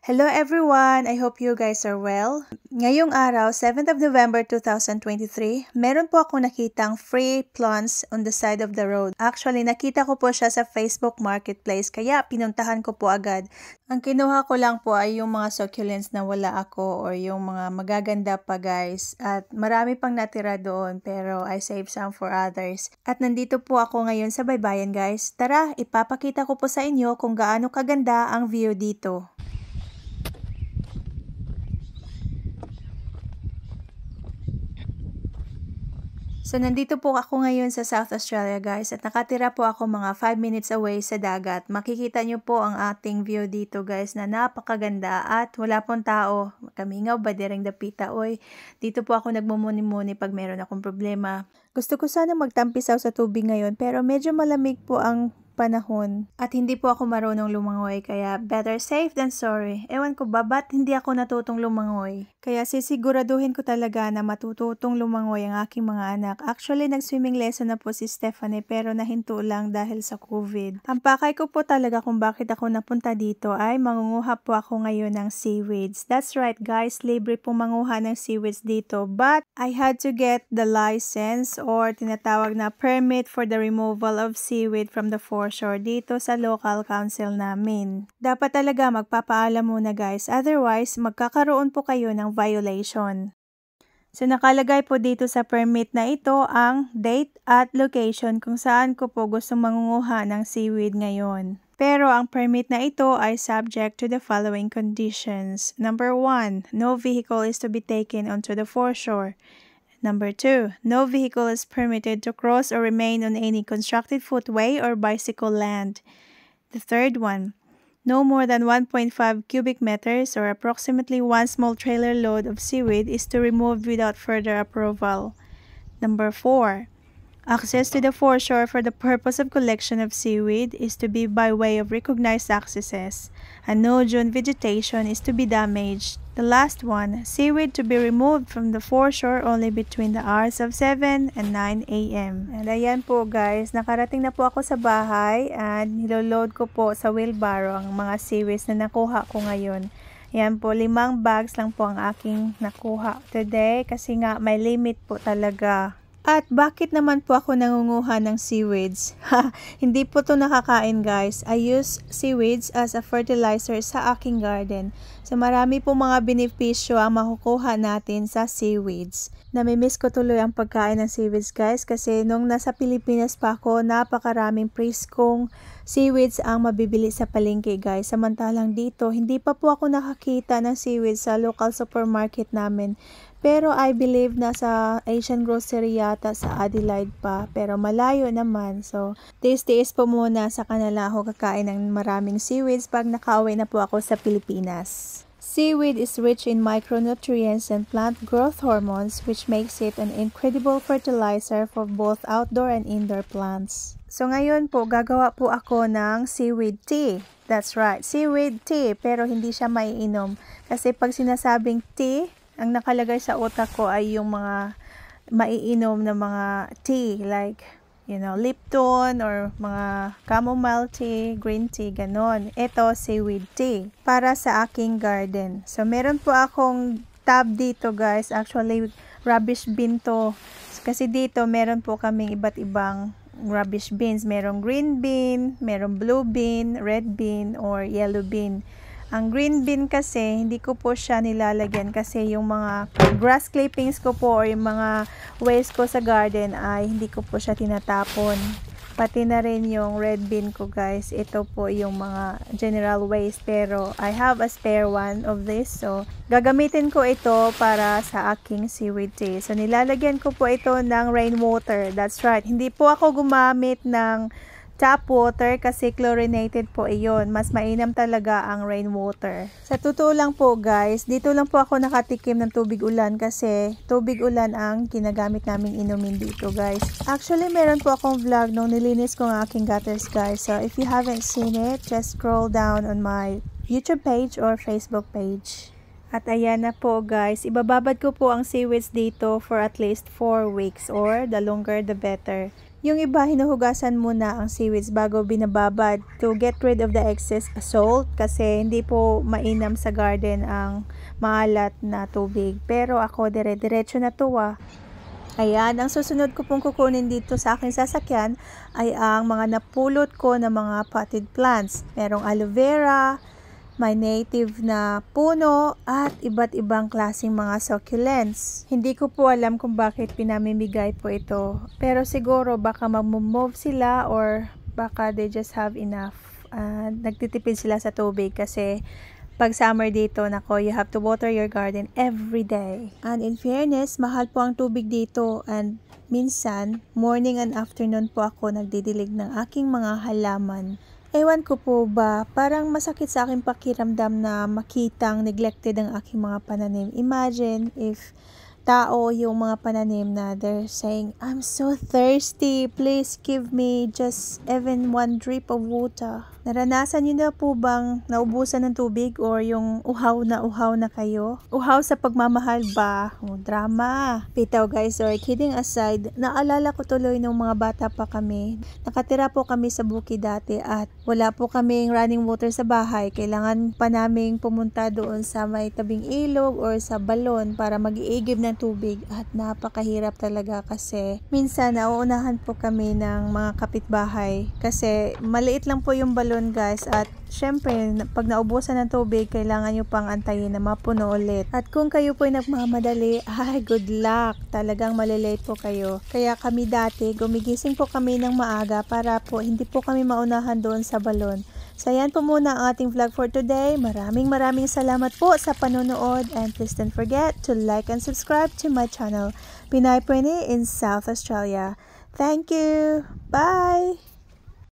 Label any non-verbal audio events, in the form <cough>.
Hello everyone! I hope you guys are well. Ngayong araw, 7th of November 2023, meron po ako nakitang free plants on the side of the road. Actually, nakita ko po siya sa Facebook Marketplace kaya pinuntahan ko po agad. Ang kinuha ko lang po ay yung mga succulents na wala ako or yung mga magaganda pa guys. At marami pang natira doon pero I saved some for others. At nandito po ako ngayon sa baybayan guys. Tara, ipapakita ko po sa inyo kung gaano kaganda ang view dito. So, nandito po ako ngayon sa South Australia guys at nakatira po ako mga 5 minutes away sa dagat. Makikita nyo po ang ating view dito guys na napakaganda at wala pong tao. Kamingaw, badereng dapita, oy. Dito po ako nagmumuni-muni pag meron akong problema. Gusto ko sana magtampisaw sa tubig ngayon pero medyo malamig po ang panahon at hindi po ako marunong lumangoy kaya better safe than sorry. Ewan ko ba ba't hindi ako natutong lumangoy? Kaya sisiguraduhin ko talaga na matututong lumangoy ang aking mga anak. Actually, nag-swimming lesson na po si Stephanie pero nahinto lang dahil sa COVID. Ang pakay ko po talaga kung bakit ako napunta dito ay mangunguha po ako ngayon ng seaweeds. That's right guys, libre po manguha ng seaweeds dito but I had to get the license or tinatawag na permit for the removal of seaweed from the forest exposure dito sa local council namin. Dapat talaga magpapaalam muna guys, otherwise magkakaroon po kayo ng violation. So nakalagay po dito sa permit na ito ang date at location kung saan ko po gustong mangunguha ng seaweed ngayon. Pero ang permit na ito ay subject to the following conditions. Number 1, no vehicle is to be taken onto the foreshore. Number two, no vehicle is permitted to cross or remain on any constructed footway or bicycle land. The third one, no more than 1.5 cubic meters or approximately one small trailer load of seaweed is to remove without further approval. Number four, access to the foreshore for the purpose of collection of seaweed is to be by way of recognized accesses, and no joint vegetation is to be damaged. The last one, seaweed to be removed from the foreshore only between the hours of 7 and 9 a.m. And ayan po guys, nakarating na po ako sa bahay and niloload ko po sa wheelbarrow ang mga seaweed na nakuha ko ngayon. Ayan po, limang bags lang po ang aking nakuha today kasi nga may limit po talaga at bakit naman po ako nangunguha ng seaweeds? Ha, hindi po to nakakain guys. I use seaweeds as a fertilizer sa aking garden. So marami po mga benepisyo ang makukuha natin sa seaweeds. Namimiss ko tuloy ang pagkain ng seaweeds guys kasi nung nasa Pilipinas pa ako, napakaraming preskong seaweeds ang mabibili sa palengke guys. Samantalang dito, hindi pa po ako nakakita ng seaweeds sa local supermarket namin. Pero I believe na sa Asian grocery yata sa Adelaide pa. Pero malayo naman. So, taste-taste po muna sa kanila ako kakain ng maraming seaweeds pag nakauwi na po ako sa Pilipinas. Seaweed is rich in micronutrients and plant growth hormones which makes it an incredible fertilizer for both outdoor and indoor plants. So ngayon po, gagawa po ako ng seaweed tea. That's right, seaweed tea pero hindi siya maiinom kasi pag sinasabing tea, ang nakalagay sa utak ko ay yung mga maiinom na mga tea like you know Lipton or mga chamomile tea, green tea, ganon. Ito seaweed tea para sa aking garden. So meron po akong tub dito guys. Actually rubbish bin to. kasi dito meron po kaming iba't ibang rubbish bins. Merong green bin, merong blue bin, red bin or yellow bin. Ang green bean kasi, hindi ko po siya nilalagyan kasi yung mga grass clippings ko po or yung mga waste ko sa garden ay hindi ko po siya tinatapon. Pati na rin yung red bean ko guys. Ito po yung mga general waste pero I have a spare one of this. So, gagamitin ko ito para sa aking seaweed eh. tea. So, nilalagyan ko po ito ng rainwater. That's right. Hindi po ako gumamit ng tap water kasi chlorinated po iyon. Mas mainam talaga ang rainwater. Sa totoo lang po guys, dito lang po ako nakatikim ng tubig ulan kasi tubig ulan ang kinagamit namin inumin dito guys. Actually, meron po akong vlog nung nilinis ko ang aking gutters guys. So, if you haven't seen it, just scroll down on my YouTube page or Facebook page. At ayan na po guys, ibababad ko po ang seaweeds dito for at least 4 weeks or the longer the better. Yung iba, hinuhugasan muna ang seaweeds bago binababad to get rid of the excess salt kasi hindi po mainam sa garden ang maalat na tubig. Pero ako, dire-diretso na to ah. Ayan, ang susunod ko pong kukunin dito sa akin sasakyan ay ang mga napulot ko na mga potted plants. Merong aloe vera, may native na puno at iba't ibang klasing mga succulents. Hindi ko po alam kung bakit pinamimigay po ito. Pero siguro baka mag-move sila or baka they just have enough. Uh, nagtitipid sila sa tubig kasi pag summer dito, nako, you have to water your garden every day. And in fairness, mahal po ang tubig dito and minsan, morning and afternoon po ako nagdidilig ng aking mga halaman Ewan ko po ba, parang masakit sa akin pakiramdam na makitang neglected ang aking mga pananim. Imagine if tao yung mga pananim na they're saying, I'm so thirsty, please give me just even one drip of water. Naranasan niyo na po bang naubusan ng tubig or yung uhaw na uhaw na kayo? Uhaw sa pagmamahal ba? oh, drama. Pitaw guys, or kidding aside, naalala ko tuloy nung mga bata pa kami. Nakatira po kami sa buki dati at wala po kaming running water sa bahay. Kailangan pa naming pumunta doon sa may tabing ilog or sa balon para mag-iigib na ng tubig at napakahirap talaga kasi minsan nauunahan po kami ng mga kapitbahay kasi maliit lang po yung balon guys at syempre pag naubusan ng tubig kailangan nyo pang antayin na mapuno ulit at kung kayo po ay nagmamadali <laughs> ay good luck talagang malilate po kayo kaya kami dati gumigising po kami ng maaga para po hindi po kami maunahan doon sa balon So ayan po muna ang ating vlog for today. Maraming maraming salamat po sa panonood and please don't forget to like and subscribe to my channel, Pinay Pwene in South Australia. Thank you! Bye!